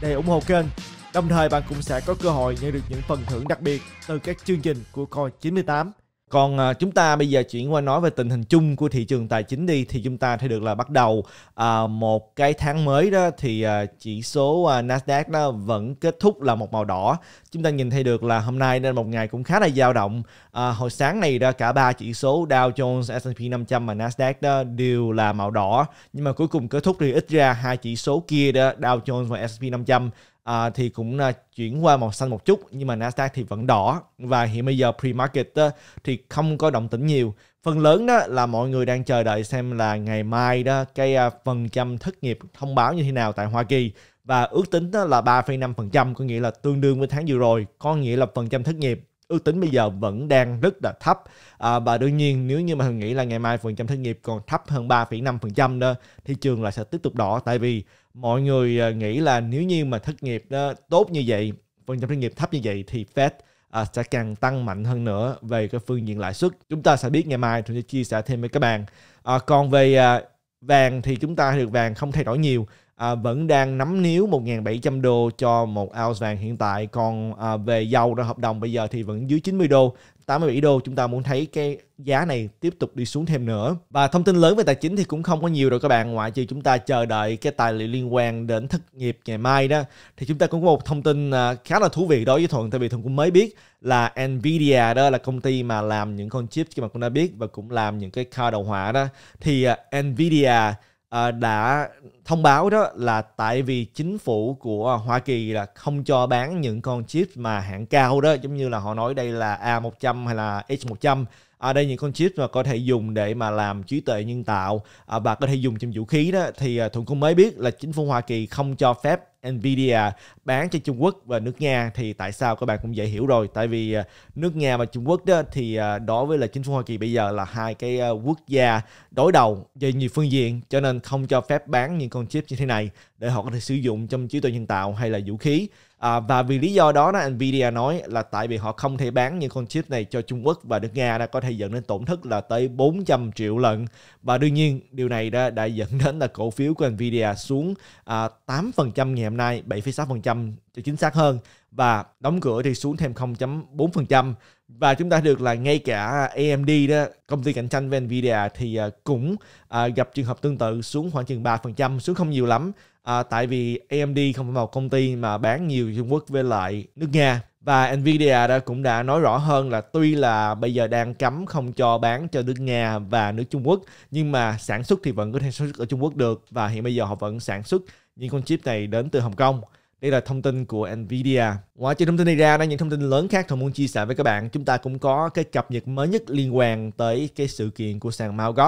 để ủng hộ kênh. Đồng thời bạn cũng sẽ có cơ hội nhận được những phần thưởng đặc biệt từ các chương trình của Coi 98 còn à, chúng ta bây giờ chuyển qua nói về tình hình chung của thị trường tài chính đi thì chúng ta thấy được là bắt đầu à, một cái tháng mới đó thì à, chỉ số à, Nasdaq đó vẫn kết thúc là một màu đỏ chúng ta nhìn thấy được là hôm nay nên một ngày cũng khá là dao động à, hồi sáng này đó cả ba chỉ số Dow Jones S&P 500 và Nasdaq đó đều là màu đỏ nhưng mà cuối cùng kết thúc thì ít ra hai chỉ số kia đó Dow Jones và S&P 500 à, thì cũng à, chuyển qua màu xanh một chút nhưng mà Nasdaq thì vẫn đỏ và hiện bây giờ pre-market á, thì không có động tĩnh nhiều phần lớn đó là mọi người đang chờ đợi xem là ngày mai đó cái à, phần trăm thất nghiệp thông báo như thế nào tại Hoa Kỳ và ước tính đó là 3,5% có nghĩa là tương đương với tháng vừa rồi có nghĩa là phần trăm thất nghiệp ước tính bây giờ vẫn đang rất là thấp à, và đương nhiên nếu như mà mình nghĩ là ngày mai phần trăm thất nghiệp còn thấp hơn 3,5% đó thị trường là sẽ tiếp tục đỏ tại vì mọi người à, nghĩ là nếu như mà thất nghiệp đó à, tốt như vậy phần trăm thất nghiệp thấp như vậy thì Fed à, sẽ càng tăng mạnh hơn nữa về cái phương diện lãi suất chúng ta sẽ biết ngày mai tôi sẽ chia sẻ thêm với các bạn à, còn về à, vàng thì chúng ta được vàng không thay đổi nhiều à, vẫn đang nắm níu 1.700 đô cho một ounce vàng hiện tại còn à, về dầu ra hợp đồng bây giờ thì vẫn dưới 90 đô 87 đô chúng ta muốn thấy cái giá này tiếp tục đi xuống thêm nữa và thông tin lớn về tài chính thì cũng không có nhiều rồi các bạn ngoại trừ chúng ta chờ đợi cái tài liệu liên quan đến thất nghiệp ngày mai đó thì chúng ta cũng có một thông tin à, khá là thú vị đối với thuận tại vì thuận cũng mới biết là Nvidia đó là công ty mà làm những con chip mà cũng đã biết và cũng làm những cái card đầu họa đó thì à, Nvidia Ờ, đã thông báo đó là tại vì chính phủ của Hoa Kỳ là không cho bán những con chip mà hạng cao đó giống như là họ nói đây là A100 hay là H100 ở à, đây những con chip mà có thể dùng để mà làm trí tuệ nhân tạo ờ, à, và có thể dùng trong vũ khí đó thì à, thuận cũng mới biết là chính phủ Hoa Kỳ không cho phép Nvidia bán cho Trung Quốc và nước Nga thì tại sao các bạn cũng dễ hiểu rồi tại vì à, nước Nga và Trung Quốc đó thì à, đối với là chính phủ Hoa Kỳ bây giờ là hai cái à, quốc gia đối đầu về nhiều phương diện cho nên không cho phép bán những con chip như thế này để họ có thể sử dụng trong trí tuệ nhân tạo hay là vũ khí À, và vì lý do đó là Nvidia nói là tại vì họ không thể bán những con chip này cho Trung Quốc và nước Nga đã có thể dẫn đến tổn thất là tới 400 triệu lần Và đương nhiên điều này đã, đã dẫn đến là cổ phiếu của Nvidia xuống à, 8% ngày hôm nay, 7,6% cho chính xác hơn và đóng cửa thì xuống thêm 0.4% và chúng ta được là ngay cả AMD đó công ty cạnh tranh với Nvidia thì à, cũng à, gặp trường hợp tương tự xuống khoảng chừng 3% xuống không nhiều lắm à, tại vì AMD không phải một công ty mà bán nhiều Trung Quốc với lại nước Nga và Nvidia đã cũng đã nói rõ hơn là tuy là bây giờ đang cấm không cho bán cho nước Nga và nước Trung Quốc nhưng mà sản xuất thì vẫn có thể sản xuất ở Trung Quốc được và hiện bây giờ họ vẫn sản xuất những con chip này đến từ Hồng Kông đây là thông tin của Nvidia. Ngoài trừ thông tin này ra, đang những thông tin lớn khác tôi muốn chia sẻ với các bạn. Chúng ta cũng có cái cập nhật mới nhất liên quan tới cái sự kiện của sàn Mt.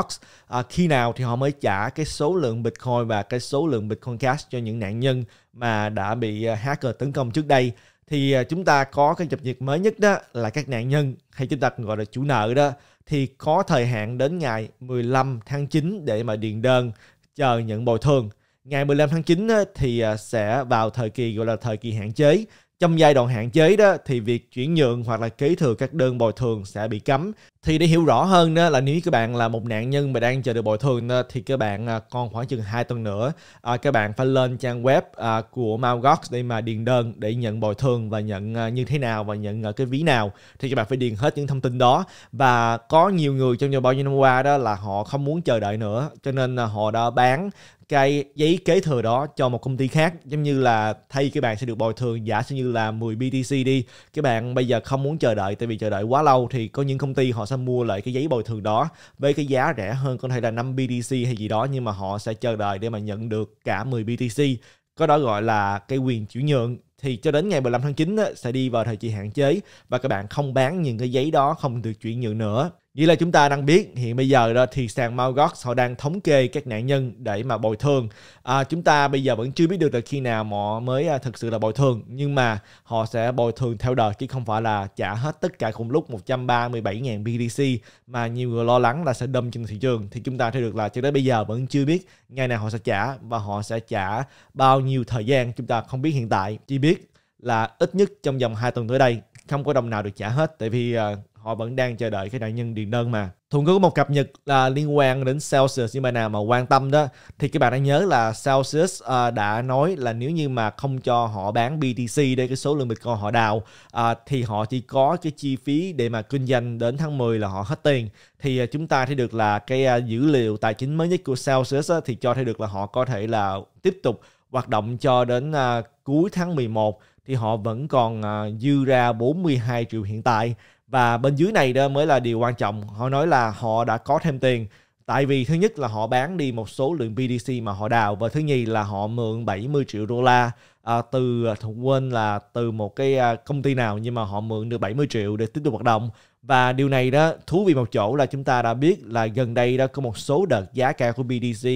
À, khi nào thì họ mới trả cái số lượng Bitcoin và cái số lượng Bitcoin Cash cho những nạn nhân mà đã bị à, hacker tấn công trước đây. Thì à, chúng ta có cái cập nhật mới nhất đó là các nạn nhân hay chúng ta gọi là chủ nợ đó thì có thời hạn đến ngày 15 tháng 9 để mà điền đơn chờ nhận bồi thường ngày 15 tháng 9 thì à, sẽ vào thời kỳ gọi là thời kỳ hạn chế. Trong giai đoạn hạn chế đó thì việc chuyển nhượng hoặc là kế thừa các đơn bồi thường sẽ bị cấm. Thì để hiểu rõ hơn đó là nếu các bạn là một nạn nhân mà đang chờ được bồi thường đó, thì các bạn à, còn khoảng chừng 2 tuần nữa à, các bạn phải lên trang web của Malgox để mà điền đơn để nhận bồi thường và nhận như thế nào và nhận cái ví nào thì các bạn phải điền hết những thông tin đó và có nhiều người trong nhiều bao nhiêu năm qua đó là họ không muốn chờ đợi nữa cho nên họ đã bán cái giấy kế thừa đó cho một công ty khác giống như là thay các bạn sẽ được bồi thường giả sử như là 10 BTC đi các bạn bây giờ không muốn chờ đợi tại vì chờ đợi quá lâu thì có những công ty họ sẽ mua lại cái giấy bồi thường đó với cái giá rẻ hơn có thể là 5 BTC hay gì đó nhưng mà họ sẽ chờ đợi để mà nhận được cả 10 BTC có đó gọi là cái quyền chuyển nhượng thì cho đến ngày 15 tháng 9 sẽ đi vào thời kỳ hạn chế và các bạn không bán những cái giấy đó không được chuyển nhượng nữa như là chúng ta đang biết hiện bây giờ đó thì sàn Malgox họ đang thống kê các nạn nhân để mà bồi thường. À, chúng ta bây giờ vẫn chưa biết được là khi nào họ mới à, thực sự là bồi thường nhưng mà họ sẽ bồi thường theo đợt chứ không phải là trả hết tất cả cùng lúc 137.000 BTC mà nhiều người lo lắng là sẽ đâm trên thị trường thì chúng ta thấy được là cho đến bây giờ vẫn chưa biết ngày nào họ sẽ trả và họ sẽ trả bao nhiêu thời gian chúng ta không biết hiện tại chỉ biết là ít nhất trong vòng 2 tuần tới đây không có đồng nào được trả hết tại vì uh, họ vẫn đang chờ đợi cái nạn nhân điền đơn mà Thuận có một cập nhật là liên quan đến Celsius nhưng mà nào mà quan tâm đó thì các bạn đã nhớ là Celsius uh, đã nói là nếu như mà không cho họ bán BTC đây cái số lượng Bitcoin họ đào uh, thì họ chỉ có cái chi phí để mà kinh doanh đến tháng 10 là họ hết tiền thì uh, chúng ta thấy được là cái uh, dữ liệu tài chính mới nhất của Celsius uh, thì cho thấy được là họ có thể là tiếp tục hoạt động cho đến uh, cuối tháng 11 thì họ vẫn còn uh, dư ra 42 triệu hiện tại và bên dưới này đó mới là điều quan trọng họ nói là họ đã có thêm tiền tại vì thứ nhất là họ bán đi một số lượng BTC mà họ đào và thứ nhì là họ mượn 70 triệu đô la à, từ à, quên là từ một cái à, công ty nào nhưng mà họ mượn được 70 triệu để tiếp tục hoạt động và điều này đó thú vị một chỗ là chúng ta đã biết là gần đây đó có một số đợt giá cả của BTC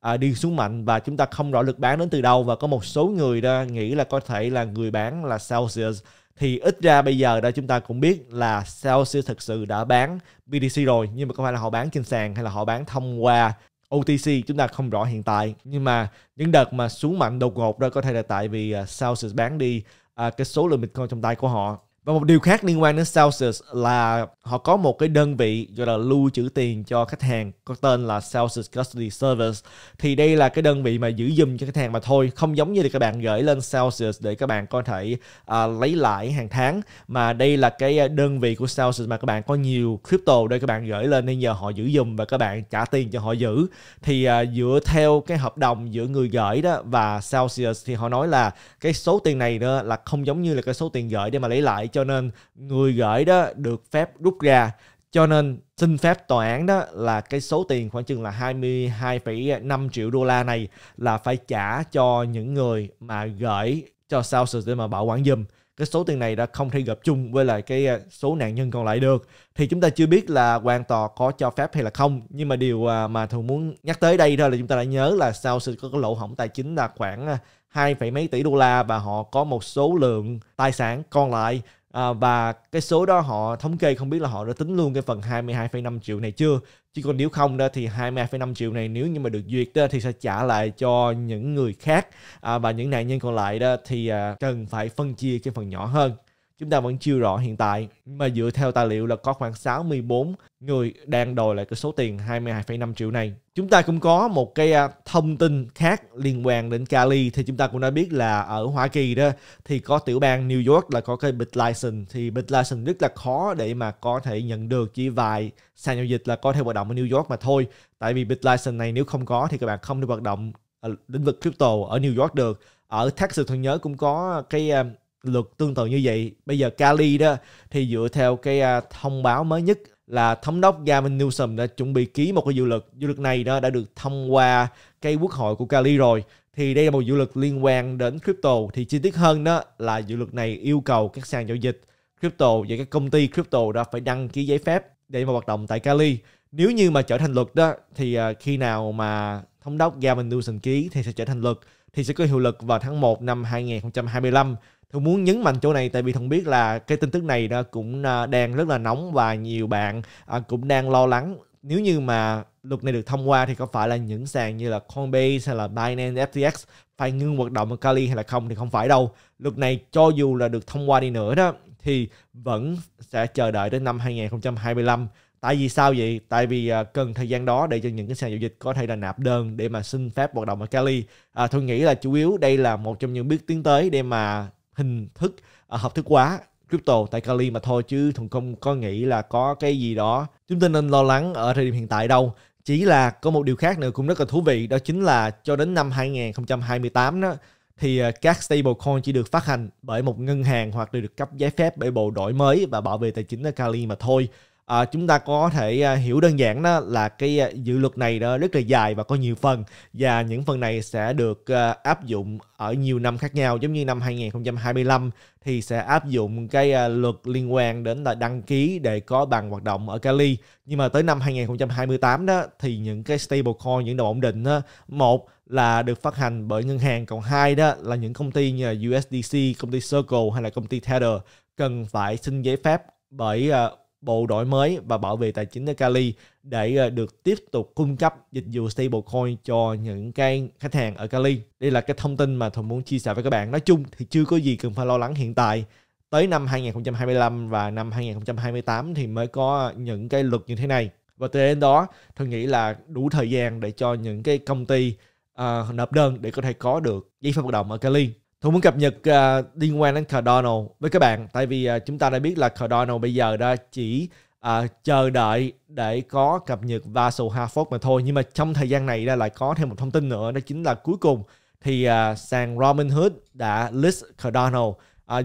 à, đi xuống mạnh và chúng ta không rõ lực bán đến từ đâu và có một số người đó nghĩ là có thể là người bán là Celsius thì ít ra bây giờ đã chúng ta cũng biết là Celsius thực sự đã bán BTC rồi nhưng mà có phải là họ bán trên sàn hay là họ bán thông qua OTC chúng ta không rõ hiện tại nhưng mà những đợt mà xuống mạnh đột ngột đó có thể là tại vì Celsius à, bán đi à, cái số lượng Bitcoin trong tay của họ và một điều khác liên quan đến Celsius là họ có một cái đơn vị gọi là lưu trữ tiền cho khách hàng có tên là Celsius Custody Service. Thì đây là cái đơn vị mà giữ giùm cho khách hàng mà thôi, không giống như là các bạn gửi lên Celsius để các bạn có thể à, lấy lại hàng tháng mà đây là cái đơn vị của Celsius mà các bạn có nhiều crypto để các bạn gửi lên nên giờ họ giữ giùm và các bạn trả tiền cho họ giữ. Thì à, dựa theo cái hợp đồng giữa người gửi đó và Celsius thì họ nói là cái số tiền này đó là không giống như là cái số tiền gửi để mà lấy lại cho nên người gửi đó được phép rút ra cho nên xin phép tòa án đó là cái số tiền khoảng chừng là 22,5 triệu đô la này là phải trả cho những người mà gửi cho sao để mà bảo quản giùm cái số tiền này đã không thể gặp chung với lại cái à, số nạn nhân còn lại được thì chúng ta chưa biết là quan tòa có cho phép hay là không nhưng mà điều à, mà thường muốn nhắc tới đây thôi là chúng ta đã nhớ là sao sự có cái lỗ hổng tài chính là khoảng à, hai mấy tỷ đô la và họ có một số lượng tài sản còn lại à, và cái số đó họ thống kê không biết là họ đã tính luôn cái phần 22,5 triệu này chưa chứ còn nếu không đó thì 22,5 triệu này nếu như mà được duyệt đó thì sẽ trả lại cho những người khác à, và những nạn nhân còn lại đó thì à, cần phải phân chia cái phần nhỏ hơn chúng ta vẫn chưa rõ hiện tại mà dựa theo tài liệu là có khoảng 64 người đang đòi lại cái số tiền 22,5 triệu này. Chúng ta cũng có một cái à, thông tin khác liên quan đến Cali thì chúng ta cũng đã biết là ở Hoa Kỳ đó thì có tiểu bang New York là có cái bit license thì bit license rất là khó để mà có thể nhận được chỉ vài sàn giao dịch là có thể hoạt động ở New York mà thôi. Tại vì bit license này nếu không có thì các bạn không được hoạt động ở lĩnh vực crypto ở New York được. Ở Texas tôi nhớ cũng có cái à, luật tương tự như vậy. Bây giờ Cali đó thì dựa theo cái à, thông báo mới nhất là thống đốc Gavin Newsom đã chuẩn bị ký một cái dự luật. Dự luật này đó đã được thông qua cái quốc hội của Cali rồi. Thì đây là một dự luật liên quan đến crypto. Thì chi tiết hơn đó là dự luật này yêu cầu các sàn giao dịch crypto và các công ty crypto đã phải đăng ký giấy phép để mà hoạt động tại Cali. Nếu như mà trở thành luật đó thì à, khi nào mà thống đốc Gavin Newsom ký thì sẽ trở thành luật thì sẽ có hiệu lực vào tháng 1 năm 2025 Thường muốn nhấn mạnh chỗ này tại vì Thường biết là cái tin tức này đó cũng à, đang rất là nóng và nhiều bạn à, cũng đang lo lắng nếu như mà luật này được thông qua thì có phải là những sàn như là Coinbase hay là Binance FTX phải ngưng hoạt động ở Cali hay là không thì không phải đâu. Luật này cho dù là được thông qua đi nữa đó thì vẫn sẽ chờ đợi đến năm 2025. Tại vì sao vậy? Tại vì à, cần thời gian đó để cho những cái sàn giao dịch có thể là nạp đơn để mà xin phép hoạt động ở Cali. À, tôi nghĩ là chủ yếu đây là một trong những bước tiến tới để mà hình thức à, hợp thức hóa crypto tại Cali mà thôi chứ Thuần không có nghĩ là có cái gì đó chúng ta nên lo lắng ở thời điểm hiện tại đâu chỉ là có một điều khác nữa cũng rất là thú vị đó chính là cho đến năm 2028 đó thì à, các stablecoin chỉ được phát hành bởi một ngân hàng hoặc được cấp giấy phép bởi bộ đổi mới và bảo vệ tài chính ở Cali mà thôi à, chúng ta có thể à, hiểu đơn giản đó là cái à, dự luật này đó rất là dài và có nhiều phần và những phần này sẽ được à, áp dụng ở nhiều năm khác nhau giống như năm 2025 thì sẽ áp dụng cái à, luật liên quan đến là đăng ký để có bằng hoạt động ở Cali nhưng mà tới năm 2028 đó thì những cái stablecoin những đồng ổn định đó, một là được phát hành bởi ngân hàng còn hai đó là những công ty như là USDC, công ty Circle hay là công ty Tether cần phải xin giấy phép bởi uh, bộ đổi mới và bảo vệ tài chính ở Cali để ờ, được tiếp tục cung cấp dịch vụ stablecoin cho những cái khách hàng ở Cali Đây là cái thông tin mà Thuận muốn chia sẻ với các bạn. Nói chung thì chưa có gì cần phải lo lắng hiện tại. Tới năm 2025 và năm 2028 thì mới có những cái luật như thế này. Và từ đến đó, tôi nghĩ là đủ thời gian để cho những cái công ty uh, nộp đơn để có thể có được giấy phép hoạt động ở Cali Thu muốn cập nhật uh, à, liên quan đến Cardano với các bạn tại vì uh, chúng ta đã biết là Cardano bây giờ đã chỉ uh, chờ đợi để có cập nhật Vassal Harford mà thôi nhưng mà trong thời gian này ra lại có thêm một thông tin nữa đó chính là cuối cùng thì uh, sàn Robinhood đã list Cardano uh,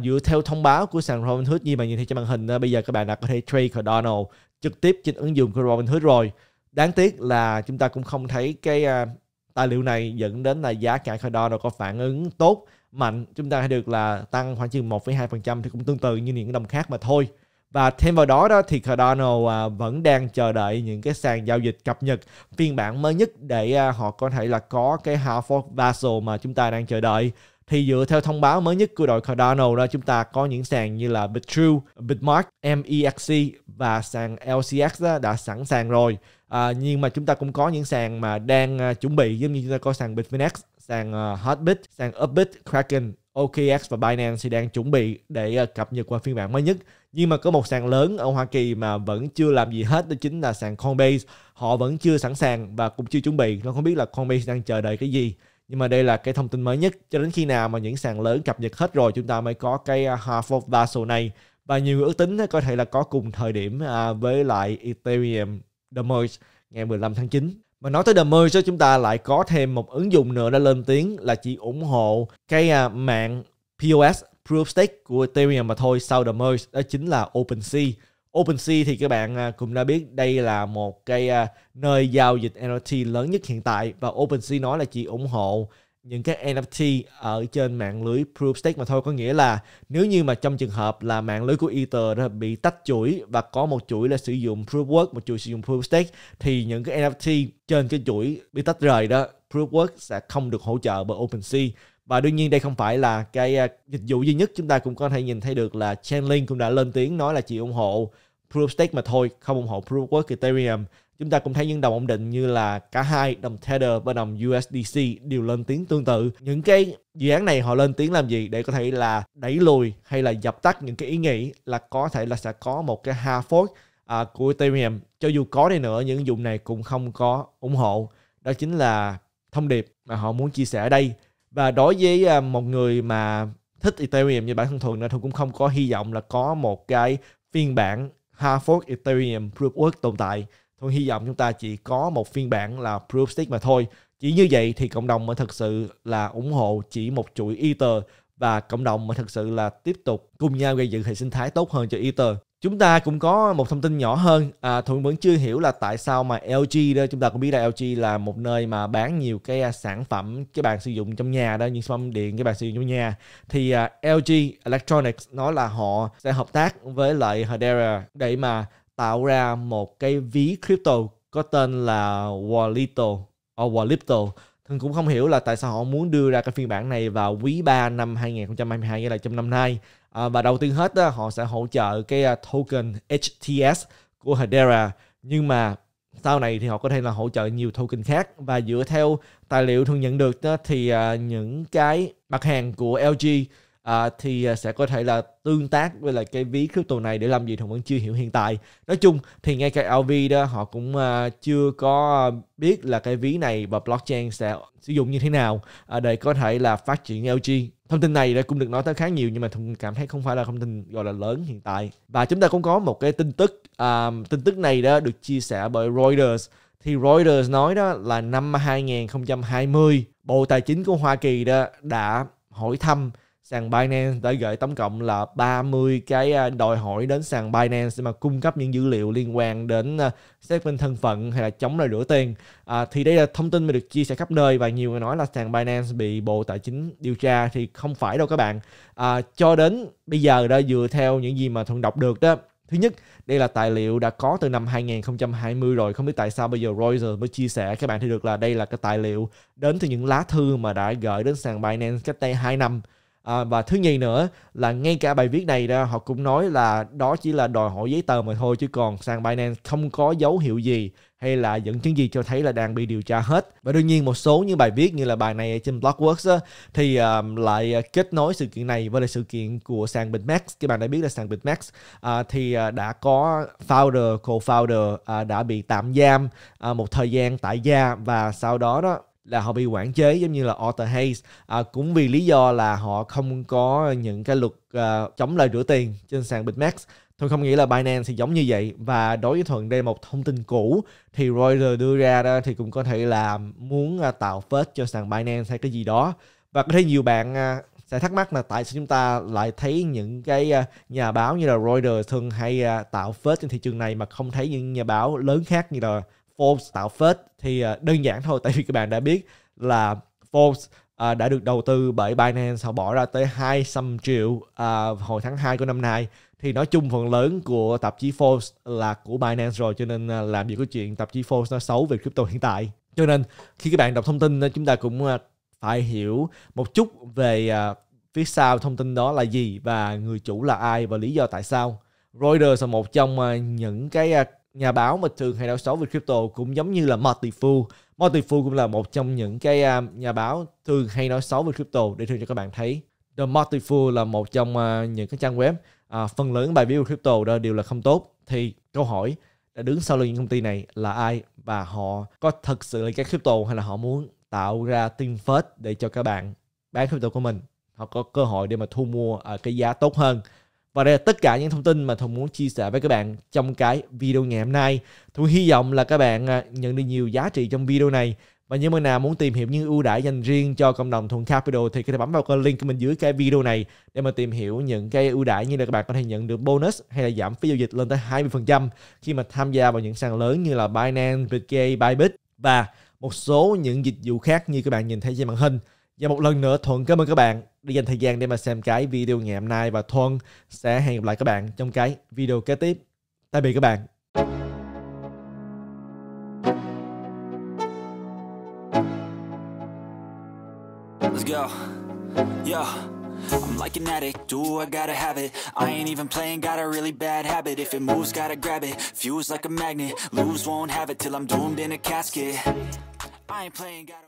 dựa theo thông báo của sàn Robinhood như mà nhìn thấy trên màn hình uh, bây giờ các bạn đã có thể trade Cardano trực tiếp trên ứng dụng của Robinhood rồi đáng tiếc là chúng ta cũng không thấy cái uh, tài liệu này dẫn đến là giá cả Cardano có phản ứng tốt mạnh chúng ta hay được là tăng khoảng chừng 1,2% thì cũng tương tự như những đồng khác mà thôi và thêm vào đó đó thì Cardano à, vẫn đang chờ đợi những cái sàn giao dịch cập nhật phiên bản mới nhất để à, họ có thể là có cái hard fork Basel mà chúng ta đang chờ đợi thì dựa theo thông báo mới nhất của đội Cardano đó chúng ta có những sàn như là Bitrue, Bitmark, MEXC và sàn LCX đó, đã sẵn sàng rồi. À, nhưng mà chúng ta cũng có những sàn mà đang à, chuẩn bị giống như chúng ta có sàn Bitfinex, sàn ờ, Hotbit, sàn Upbit, Kraken, OKX và Binance thì đang chuẩn bị để ờ, cập nhật qua phiên bản mới nhất. Nhưng mà có một sàn lớn ở Hoa Kỳ mà vẫn chưa làm gì hết đó chính là sàn Coinbase. Họ vẫn chưa sẵn sàng và cũng chưa chuẩn bị. Nó không biết là Coinbase đang chờ đợi cái gì. Nhưng mà đây là cái thông tin mới nhất cho đến khi nào mà những sàn lớn cập nhật hết rồi chúng ta mới có cái ờ, half of Basel này. Và nhiều người ước tính có thể là có cùng thời điểm à, với lại Ethereum The Merge ngày 15 tháng 9. Mà nói tới The Merge, chúng ta lại có thêm một ứng dụng nữa đã lên tiếng là chỉ ủng hộ cái à, mạng POS Proof Stake của Ethereum mà thôi sau The Merge, đó chính là OpenSea. OpenSea thì các bạn à, cũng đã biết đây là một cái à, nơi giao dịch NFT lớn nhất hiện tại và OpenSea nói là chỉ ủng hộ những cái NFT ở trên mạng lưới Proof Stake mà thôi có nghĩa là nếu như mà trong trường hợp là mạng lưới của Ether đó bị tách chuỗi và có một chuỗi là sử dụng Proof Work một chuỗi sử dụng Proof Stake thì những cái NFT trên cái chuỗi bị tách rời đó Proof Work sẽ không được hỗ trợ bởi OpenSea và đương nhiên đây không phải là cái à, dịch vụ duy nhất chúng ta cũng có thể nhìn thấy được là Chainlink cũng đã lên tiếng nói là chỉ ủng hộ Proof Stake mà thôi không ủng hộ Proof Work Ethereum Chúng ta cũng thấy những đồng ổn định như là cả hai đồng Tether và đồng USDC đều lên tiếng tương tự. Những cái dự án này họ lên tiếng làm gì để có thể là đẩy lùi hay là dập tắt những cái ý nghĩ là có thể là sẽ có một cái hard fork à, của Ethereum. Cho dù có đi nữa, những dụng này cũng không có ủng hộ. Đó chính là thông điệp mà họ muốn chia sẻ ở đây. Và đối với à, một người mà thích Ethereum như bản thân thường nữa, tôi cũng không có hy vọng là có một cái phiên bản hard fork Ethereum proof work tồn tại Thôi hy vọng chúng ta chỉ có một phiên bản là Proofstick mà thôi. Chỉ như vậy thì cộng đồng mới thực sự là ủng hộ chỉ một chuỗi Ether và cộng đồng mới thực sự là tiếp tục cùng nhau gây dựng hệ sinh thái tốt hơn cho Ether. Chúng ta cũng có một thông tin nhỏ hơn, à, Thuận vẫn chưa hiểu là tại sao mà LG đó, chúng ta cũng biết là LG là một nơi mà bán nhiều cái à, sản phẩm cái bàn sử dụng trong nhà đó, những sản phẩm điện cái bàn sử dụng trong nhà. Thì à, LG Electronics nói là họ sẽ hợp tác với lại Hedera để mà tạo ra một cái ví crypto có tên là Wallito or Wallito Thường cũng không hiểu là tại sao họ muốn đưa ra cái phiên bản này vào quý 3 năm 2022 nghĩa là trong năm nay. À, và đầu tiên hết đó, họ sẽ hỗ trợ cái à, token HTS của Hedera nhưng mà sau này thì họ có thể là hỗ trợ nhiều token khác và dựa theo tài liệu thường nhận được đó, thì à, những cái mặt hàng của LG à, thì à, sẽ có thể là tương tác với lại cái ví crypto này để làm gì thùng vẫn chưa hiểu hiện tại nói chung thì ngay cả LV đó họ cũng à, chưa có biết là cái ví này và blockchain sẽ sử dụng như thế nào à, để có thể là phát triển LG thông tin này đã cũng được nói tới khá nhiều nhưng mà thùng cảm thấy không phải là thông tin gọi là lớn hiện tại và chúng ta cũng có một cái tin tức à, tin tức này đó được chia sẻ bởi Reuters thì Reuters nói đó là năm 2020 Bộ Tài chính của Hoa Kỳ đó đã hỏi thăm sàn Binance đã gửi tổng cộng là 30 cái à, đòi hỏi đến sàn Binance mà cung cấp những dữ liệu liên quan đến à, xác minh thân phận hay là chống lại rửa tiền. À, thì đây là thông tin mà được chia sẻ khắp nơi và nhiều người nói là sàn Binance bị Bộ Tài chính điều tra thì không phải đâu các bạn. À, cho đến bây giờ đã dựa theo những gì mà thuận đọc được đó Thứ nhất, đây là tài liệu đã có từ năm 2020 rồi, không biết tại sao bây giờ Reuters mới chia sẻ các bạn thì được là đây là cái tài liệu đến từ những lá thư mà đã gửi đến sàn Binance cách đây 2 năm À, và thứ nhì nữa là ngay cả bài viết này ra họ cũng nói là đó chỉ là đòi hỏi giấy tờ mà thôi chứ còn sàn Binance không có dấu hiệu gì hay là dẫn chứng gì cho thấy là đang bị điều tra hết và đương nhiên một số những bài viết như là bài này trên Blockworks á, thì uh, lại ờ, kết nối sự kiện này với lại sự kiện của sàn Bitmax các bạn đã biết là sàn Bitmax uh, thì uh, đã có founder co-founder uh, đã bị tạm giam uh, một thời gian tại gia và sau đó đó là họ bị quản chế giống như là Arthur Hayes à, cũng vì lý do là họ không có những cái luật uh, chống lời rửa tiền trên sàn Bitmax Tôi không nghĩ là Binance thì giống như vậy và đối với Thuận đây một thông tin cũ thì Reuters đưa ra đó thì cũng có thể là muốn à, tạo phết cho sàn Binance hay cái gì đó và có thể nhiều bạn à, sẽ thắc mắc là tại sao chúng ta lại thấy những cái nhà báo như là Reuters thường hay tạo phết trên thị trường này mà không thấy những nhà báo lớn khác như là Forbes tạo phết thì à, đơn giản thôi tại vì các bạn đã biết là Forbes à, đã được đầu tư bởi Binance họ bỏ ra tới 200 triệu à, hồi tháng 2 của năm nay thì nói chung phần lớn của tạp chí Forbes là của Binance rồi cho nên làm gì có chuyện tạp chí Forbes nó xấu về crypto hiện tại cho nên khi các bạn đọc thông tin chúng ta cũng phải hiểu một chút về phía sau thông tin đó là gì và người chủ là ai và lý do tại sao Reuters là một trong những cái nhà báo mà thường hay nói xấu về crypto cũng giống như là Mortifu. Mortifu cũng là một trong những cái um, nhà báo thường hay nói xấu về crypto để thường cho các bạn thấy. The Mortifu là một trong uh, những cái trang web uh, phần lớn bài viết về crypto đó đều là không tốt. Thì câu hỏi đã đứng sau lưng những công ty này là ai và họ có thật sự là cái crypto hay là họ muốn tạo ra tin phết để cho các bạn bán crypto của mình họ có cơ hội để mà thu mua ở cái giá tốt hơn và đây là tất cả những thông tin mà Thùng muốn chia sẻ với các bạn trong cái video ngày hôm nay. Thùng hy vọng là các bạn à, nhận được nhiều giá trị trong video này. Và những bạn nào muốn tìm hiểu những ưu đãi dành riêng cho cộng đồng Thuận Capital thì có thể bấm vào cái link của mình dưới cái video này để mà tìm hiểu những cái ưu đãi như là các bạn có thể nhận được bonus hay là giảm phí giao dịch lên tới 20% khi mà tham gia vào những sàn lớn như là Binance, Bitgate, Bybit và một số những dịch vụ khác như các bạn nhìn thấy trên màn hình. Và một lần nữa Thuận cảm ơn các bạn để dành thời gian để mà xem cái video ngày hôm nay và Thuân sẽ hẹn gặp lại các bạn trong cái video kế tiếp. Tạm biệt các bạn. go. Yo. I'm like an addict, do I gotta have it I ain't even playing, got a really bad habit If it moves, gotta grab it, fuse like a magnet Lose, won't have it till I'm doomed in a casket I ain't playing, gotta